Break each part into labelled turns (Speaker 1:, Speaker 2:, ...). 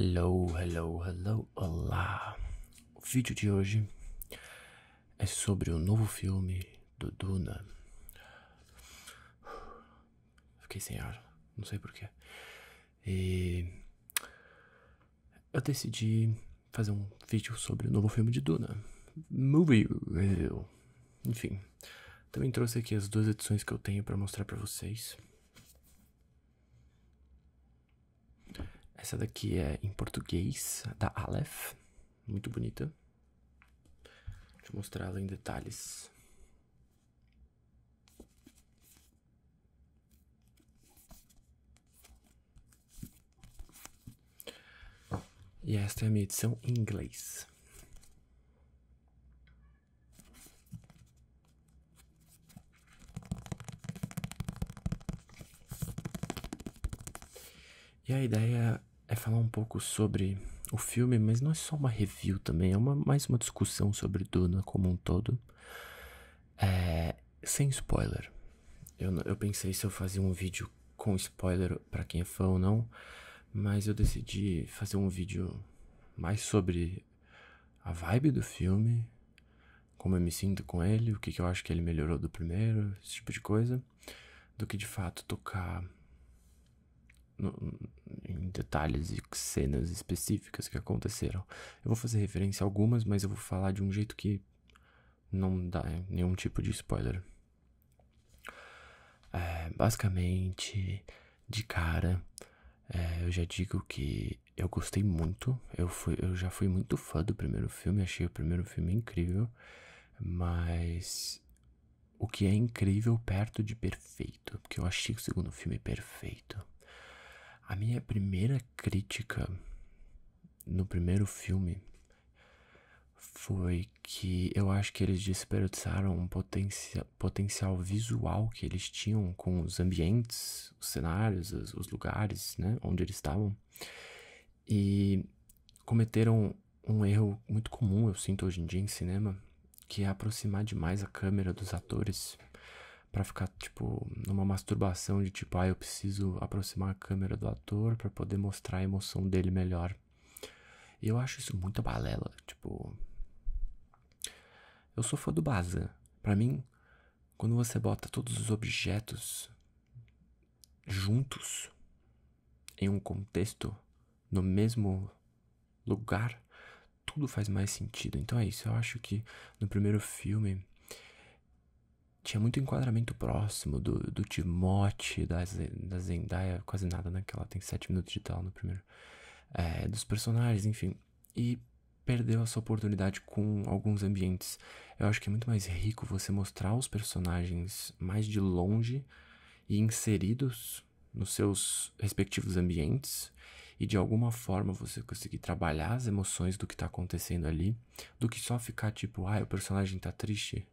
Speaker 1: Hello, hello, hello, olá! O vídeo de hoje é sobre o novo filme do Duna. Fiquei sem ar, não sei porquê. E eu decidi fazer um vídeo sobre o novo filme de Duna. Movie Review. Enfim, também trouxe aqui as duas edições que eu tenho para mostrar para vocês. Essa daqui é em português, da Aleph, muito bonita. Deixa eu mostrar ela em detalhes. E esta é a minha edição em inglês. E a ideia falar um pouco sobre o filme, mas não é só uma review também, é uma, mais uma discussão sobre Duna como um todo. É, sem spoiler. Eu, eu pensei se eu fazia um vídeo com spoiler para quem é fã ou não, mas eu decidi fazer um vídeo mais sobre a vibe do filme, como eu me sinto com ele, o que, que eu acho que ele melhorou do primeiro, esse tipo de coisa, do que de fato tocar no, em detalhes e cenas específicas que aconteceram. Eu vou fazer referência a algumas, mas eu vou falar de um jeito que não dá é, nenhum tipo de spoiler. É, basicamente, de cara, é, eu já digo que eu gostei muito. Eu, fui, eu já fui muito fã do primeiro filme, achei o primeiro filme incrível, mas o que é incrível perto de perfeito, porque eu achei o segundo filme perfeito. A minha primeira crítica no primeiro filme foi que eu acho que eles desperdiçaram um potencial visual que eles tinham com os ambientes, os cenários, os, os lugares, né, onde eles estavam. E cometeram um erro muito comum, eu sinto hoje em dia em cinema, que é aproximar demais a câmera dos atores para ficar, tipo, numa masturbação de tipo, ah, eu preciso aproximar a câmera do ator para poder mostrar a emoção dele melhor. E eu acho isso muita balela, tipo. Eu sou fã do Bazan. Para mim, quando você bota todos os objetos juntos em um contexto, no mesmo lugar, tudo faz mais sentido. Então é isso, eu acho que no primeiro filme tinha muito enquadramento próximo do, do Timote, da, da Zendaya, quase nada, né? Que ela tem 7 minutos de tela no primeiro. É, dos personagens, enfim. E perdeu essa oportunidade com alguns ambientes. Eu acho que é muito mais rico você mostrar os personagens mais de longe e inseridos nos seus respectivos ambientes e de alguma forma você conseguir trabalhar as emoções do que está acontecendo ali, do que só ficar tipo, ah, o personagem tá triste,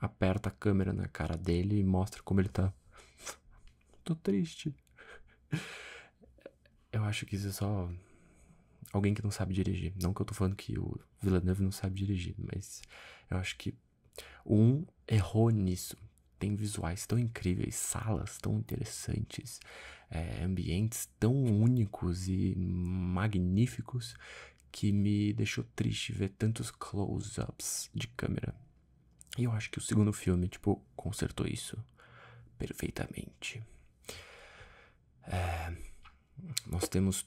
Speaker 1: aperta a câmera na cara dele e mostra como ele tá. Tô triste. Eu acho que isso é só alguém que não sabe dirigir. Não que eu tô falando que o Villeneuve não sabe dirigir, mas eu acho que um errou nisso. Tem visuais tão incríveis, salas tão interessantes, é, ambientes tão únicos e magníficos que me deixou triste ver tantos close-ups de câmera. E eu acho que o segundo filme, tipo, consertou isso perfeitamente. É, nós temos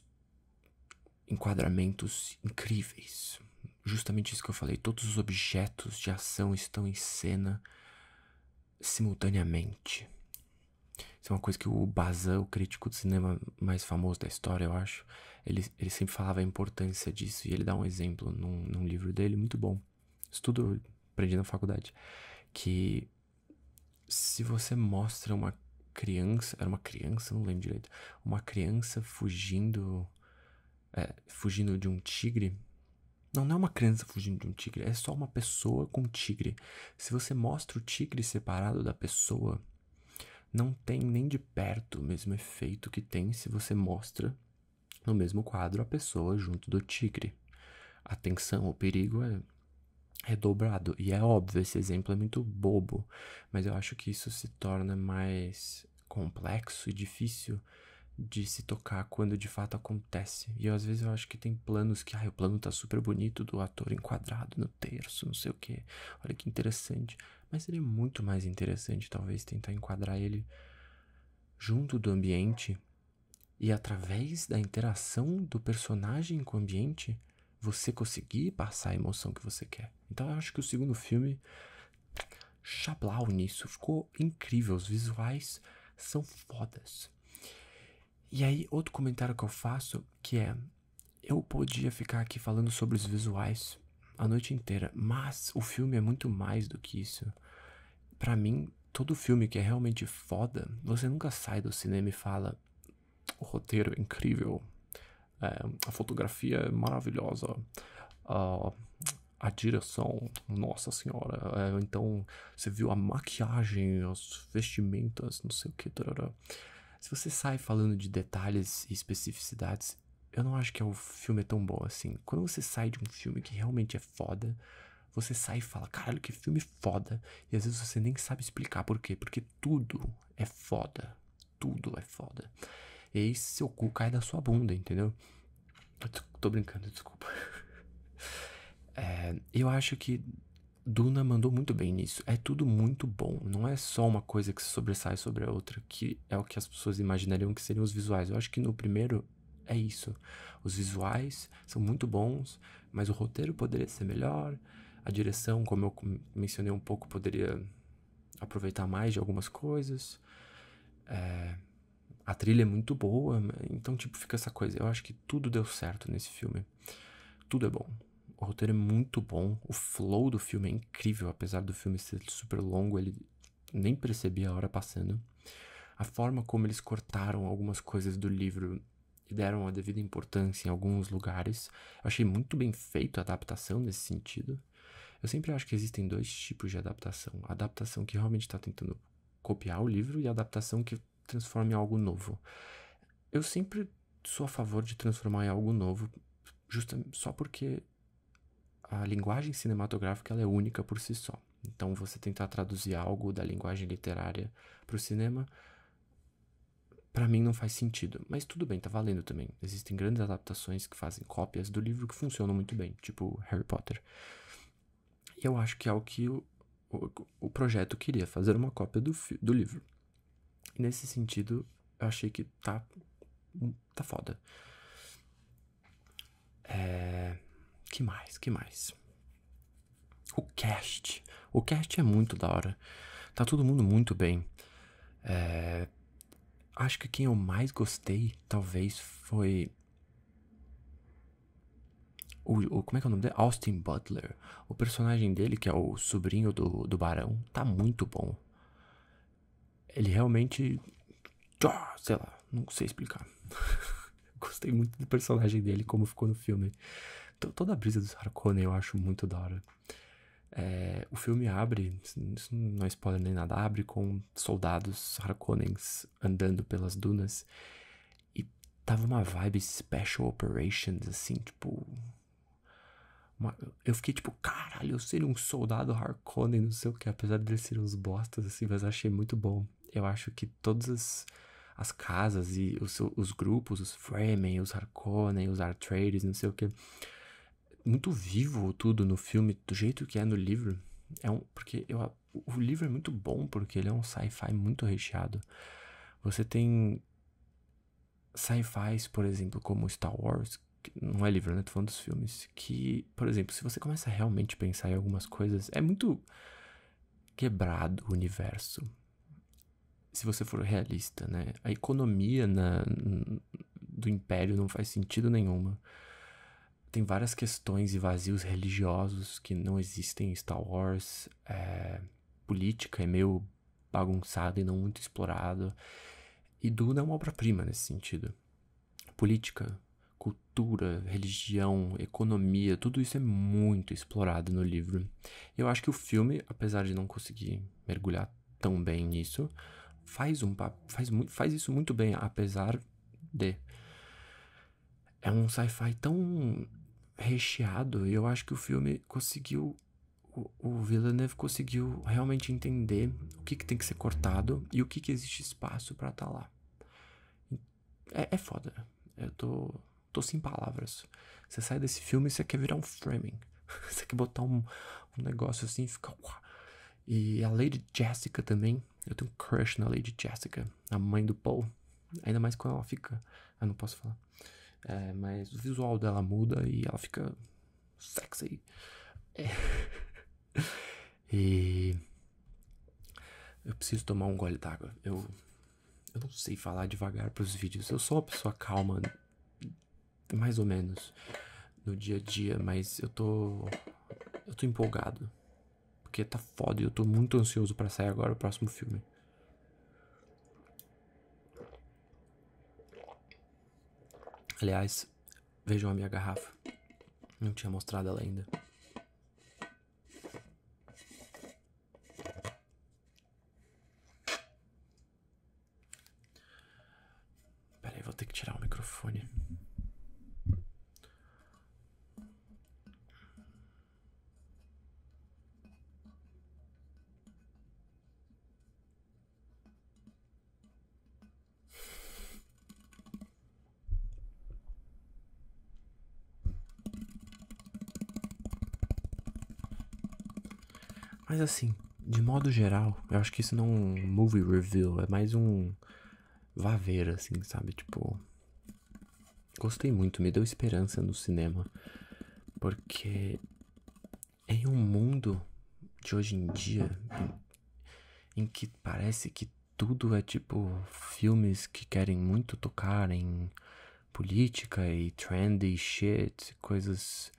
Speaker 1: enquadramentos incríveis. Justamente isso que eu falei. Todos os objetos de ação estão em cena simultaneamente. Isso é uma coisa que o Bazin, o crítico de cinema mais famoso da história, eu acho, ele, ele sempre falava a importância disso. E ele dá um exemplo num, num livro dele muito bom. Isso tudo aprendi na faculdade, que se você mostra uma criança, era uma criança, não lembro direito, uma criança fugindo, é, fugindo de um tigre, não, não é uma criança fugindo de um tigre, é só uma pessoa com tigre. Se você mostra o tigre separado da pessoa, não tem nem de perto o mesmo efeito que tem se você mostra no mesmo quadro a pessoa junto do tigre. atenção o perigo é redobrado. É e é óbvio, esse exemplo é muito bobo, mas eu acho que isso se torna mais complexo e difícil de se tocar quando de fato acontece. E eu, às vezes eu acho que tem planos que, o plano tá super bonito do ator enquadrado no terço, não sei o que. Olha que interessante. Mas seria é muito mais interessante, talvez, tentar enquadrar ele junto do ambiente e através da interação do personagem com o ambiente, você conseguir passar a emoção que você quer. Então eu acho que o segundo filme chablau nisso, ficou incrível, os visuais são fodas. E aí outro comentário que eu faço que é eu podia ficar aqui falando sobre os visuais a noite inteira, mas o filme é muito mais do que isso. Para mim, todo filme que é realmente foda, você nunca sai do cinema e fala o roteiro é incrível, é, a fotografia é maravilhosa, uh, a direção, nossa senhora, é, então você viu a maquiagem, as vestimentas, não sei o que, tarará. se você sai falando de detalhes e especificidades, eu não acho que é o filme é tão bom assim, quando você sai de um filme que realmente é foda, você sai e fala, caralho, que filme foda, e às vezes você nem sabe explicar por quê, porque tudo é foda, tudo é foda, e aí seu cu cai da sua bunda, entendeu? Eu tô, tô brincando, desculpa. É, eu acho que Duna mandou muito bem nisso. É tudo muito bom. Não é só uma coisa que se sobressai sobre a outra, que é o que as pessoas imaginariam que seriam os visuais. Eu acho que no primeiro é isso. Os visuais são muito bons, mas o roteiro poderia ser melhor. A direção, como eu mencionei um pouco, poderia aproveitar mais de algumas coisas. É, a trilha é muito boa, então, tipo, fica essa coisa. Eu acho que tudo deu certo nesse filme. Tudo é bom. O roteiro é muito bom, o flow do filme é incrível, apesar do filme ser super longo, ele nem percebia a hora passando. A forma como eles cortaram algumas coisas do livro e deram a devida importância em alguns lugares, eu achei muito bem feito a adaptação nesse sentido. Eu sempre acho que existem dois tipos de adaptação: a adaptação que realmente está tentando copiar o livro e a adaptação que transforma em algo novo. Eu sempre sou a favor de transformar em algo novo, justamente só porque a linguagem cinematográfica é única por si só. Então, você tentar traduzir algo da linguagem literária para o cinema, para mim não faz sentido. Mas tudo bem, tá valendo também. Existem grandes adaptações que fazem cópias do livro que funcionam muito bem, tipo Harry Potter. E eu acho que é o que o, o, o projeto queria, fazer uma cópia do, do livro. E nesse sentido, eu achei que tá, hum, tá foda. que mais? Que mais? O cast. O cast é muito da hora. Tá todo mundo muito bem. É... Acho que quem eu mais gostei, talvez, foi. O, o, como é que é o nome dele? Austin Butler. O personagem dele, que é o sobrinho do, do Barão, tá muito bom. Ele realmente. Ah, sei lá, não sei explicar. Gostei muito do personagem dele, como ficou no filme toda a brisa dos Harkonnen eu acho muito da hora. É, o filme abre, isso não é spoiler nem nada, abre com soldados Harkonnens andando pelas dunas. E tava uma vibe Special Operations, assim, tipo. Uma, eu fiquei tipo, caralho, eu seria um soldado Harkonnen, não sei o que, apesar de eles serem uns bostas, assim, mas achei muito bom. Eu acho que todas as, as casas e os, os grupos, os Fremen, os Harkonnen, os Artrades, não sei o que muito vivo tudo no filme, do jeito que é no livro. É um, porque eu, o livro é muito bom, porque ele é um sci-fi muito recheado. Você tem sci-fis, por exemplo, como Star Wars, não é livro, né? Tô falando dos filmes. Que, por exemplo, se você começa a realmente pensar em algumas coisas, é muito quebrado o universo. Se você for realista, né? A economia na, do império não faz sentido nenhuma tem várias questões e vazios religiosos que não existem em Star Wars. É, política é meio bagunçada e não muito explorado. E Duna é uma obra-prima nesse sentido. Política, cultura, religião, economia, tudo isso é muito explorado no livro. Eu acho que o filme, apesar de não conseguir mergulhar tão bem nisso, faz um faz, faz isso muito bem, apesar de é um sci-fi tão recheado e eu acho que o filme conseguiu o, o Villeneuve conseguiu realmente entender o que, que tem que ser cortado e o que, que existe espaço para estar tá lá. É, é, foda. Eu tô, tô sem palavras. Você sai desse filme e você quer virar um framing. você quer botar um, um negócio assim e ficar. E a Lady Jessica também. Eu tenho um crush na Lady Jessica, a mãe do Paul. Ainda mais quando ela fica. Eu ah, não posso falar. É, mas o visual dela muda e ela fica sexy. É. e. Eu preciso tomar um gole d'água. Eu, eu não sei falar devagar para os vídeos. Eu sou uma pessoa calma, mais ou menos, no dia a dia, mas eu tô. Eu tô empolgado. Porque tá foda e eu tô muito ansioso para sair agora o próximo filme. Aliás, vejam a minha garrafa. Não tinha mostrado ela ainda. Peraí, vou ter que tirar o microfone. Mas assim, de modo geral, eu acho que isso não é um movie review, é mais um vá ver, assim, sabe? Tipo, gostei muito, me deu esperança no cinema, porque em um mundo de hoje em dia em, em que parece que tudo é tipo filmes que querem muito tocar em política e trendy shit, coisas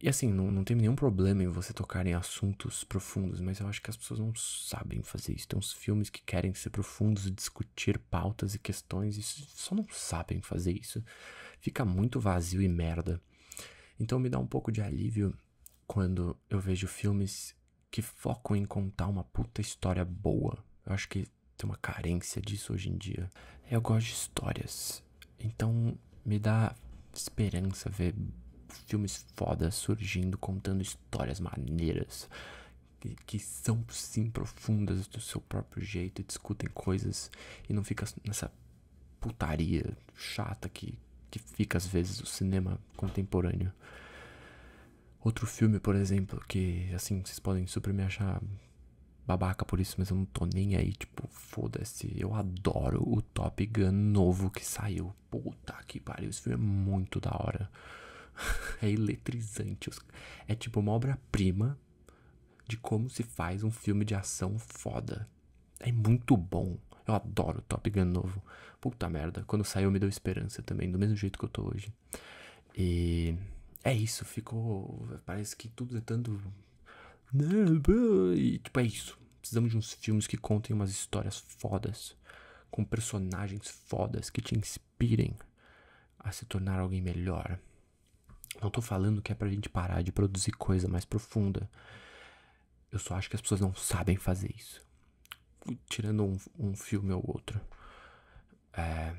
Speaker 1: e assim, não, não tem nenhum problema em você tocar em assuntos profundos, mas eu acho que as pessoas não sabem fazer isso. Tem uns filmes que querem ser profundos e discutir pautas e questões e só não sabem fazer isso. Fica muito vazio e merda. Então me dá um pouco de alívio quando eu vejo filmes que focam em contar uma puta história boa. Eu acho que tem uma carência disso hoje em dia. Eu gosto de histórias. Então me dá esperança ver filmes fodas surgindo, contando histórias maneiras que, que são sim profundas do seu próprio jeito, discutem coisas e não fica nessa putaria chata que, que fica às vezes o cinema contemporâneo. Outro filme, por exemplo, que assim vocês podem super me achar babaca por isso, mas eu não tô nem aí, tipo, foda-se. Eu adoro o Top Gun novo que saiu. Puta que pariu, esse filme é muito da hora. É eletrizante. É tipo uma obra-prima de como se faz um filme de ação foda. É muito bom. Eu adoro Top Gun novo. Puta merda. Quando saiu me deu esperança também, do mesmo jeito que eu tô hoje. E é isso, ficou. Parece que tudo é tanto. Né, e tipo, é isso. Precisamos de uns filmes que contem umas histórias fodas, com personagens fodas que te inspirem a se tornar alguém melhor. Não tô falando que é pra gente parar de produzir coisa mais profunda. Eu só acho que as pessoas não sabem fazer isso. Tirando um, um filme ou outro. É,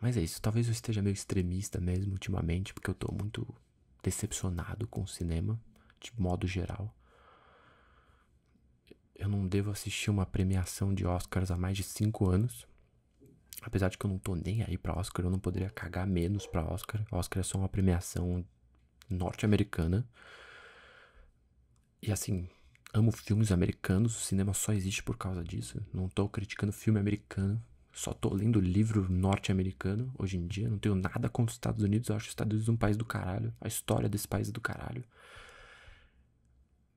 Speaker 1: mas é isso. Talvez eu esteja meio extremista mesmo ultimamente, porque eu tô muito decepcionado com o cinema, de modo geral. Eu não devo assistir uma premiação de Oscars há mais de cinco anos. Apesar de que eu não tô nem aí pra Oscar, eu não poderia cagar menos pra Oscar. Oscar é só uma premiação norte-americana. E assim, amo filmes americanos, o cinema só existe por causa disso. Não tô criticando filme americano, só tô lendo livro norte-americano hoje em dia. Não tenho nada contra os Estados Unidos, eu acho os Estados Unidos um país do caralho. A história desse país é do caralho.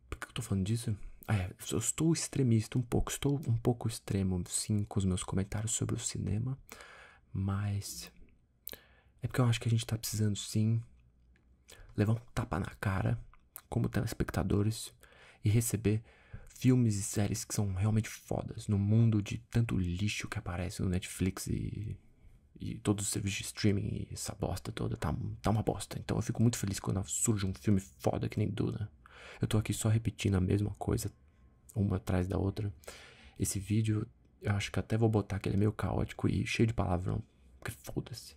Speaker 1: Por que eu tô falando disso? Ah, é, eu estou extremista um pouco, estou um pouco extremo, sim, com os meus comentários sobre o cinema, mas é porque eu acho que a gente tá precisando, sim, levar um tapa na cara como telespectadores e receber filmes e séries que são realmente fodas no mundo de tanto lixo que aparece no Netflix e, e todos os serviços de streaming e essa bosta toda tá, tá uma bosta. Então eu fico muito feliz quando surge um filme foda que nem Duna. Eu tô aqui só repetindo a mesma coisa, uma atrás da outra. Esse vídeo, eu acho que até vou botar que ele é meio caótico e cheio de palavrão. Porque foda-se.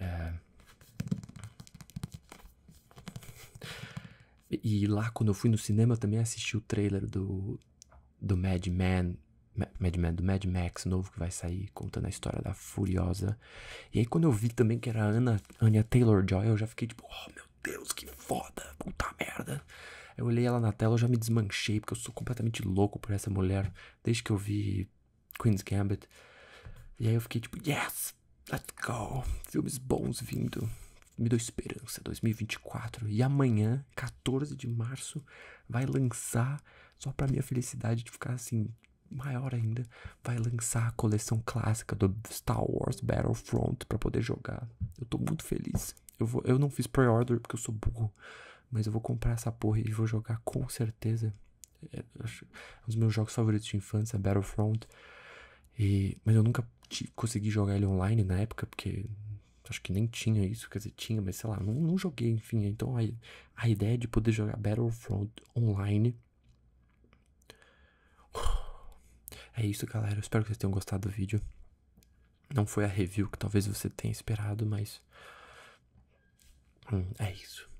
Speaker 1: É. E lá, quando eu fui no cinema, eu também assisti o trailer do, do Mad Men, Mad Men, do Mad Max novo que vai sair, contando a história da Furiosa. E aí, quando eu vi também que era a Anna, Anya Taylor-Joy, eu já fiquei tipo, oh meu Deus, que foda, puta merda. Eu olhei ela na tela, eu já me desmanchei, porque eu sou completamente louco por essa mulher, desde que eu vi Queen's Gambit. E aí eu fiquei tipo, yes, let's go, filmes bons vindo me deu esperança, 2024. E amanhã, 14 de março, vai lançar, só pra minha felicidade de ficar assim, maior ainda, vai lançar a coleção clássica do Star Wars Battlefront pra poder jogar. Eu tô muito feliz. Eu, vou, eu não fiz pre-order porque eu sou burro, mas eu vou comprar essa porra e vou jogar com certeza. É, um dos meus jogos favoritos de infância, Battlefront. E, mas eu nunca consegui jogar ele online na época, porque acho que nem tinha isso, quer dizer, tinha, mas sei lá, não, não joguei, enfim. Então a, a ideia de poder jogar Battlefront online. É isso, galera. Eu espero que vocês tenham gostado do vídeo. Não foi a review que talvez você tenha esperado, mas. Hum, é isso.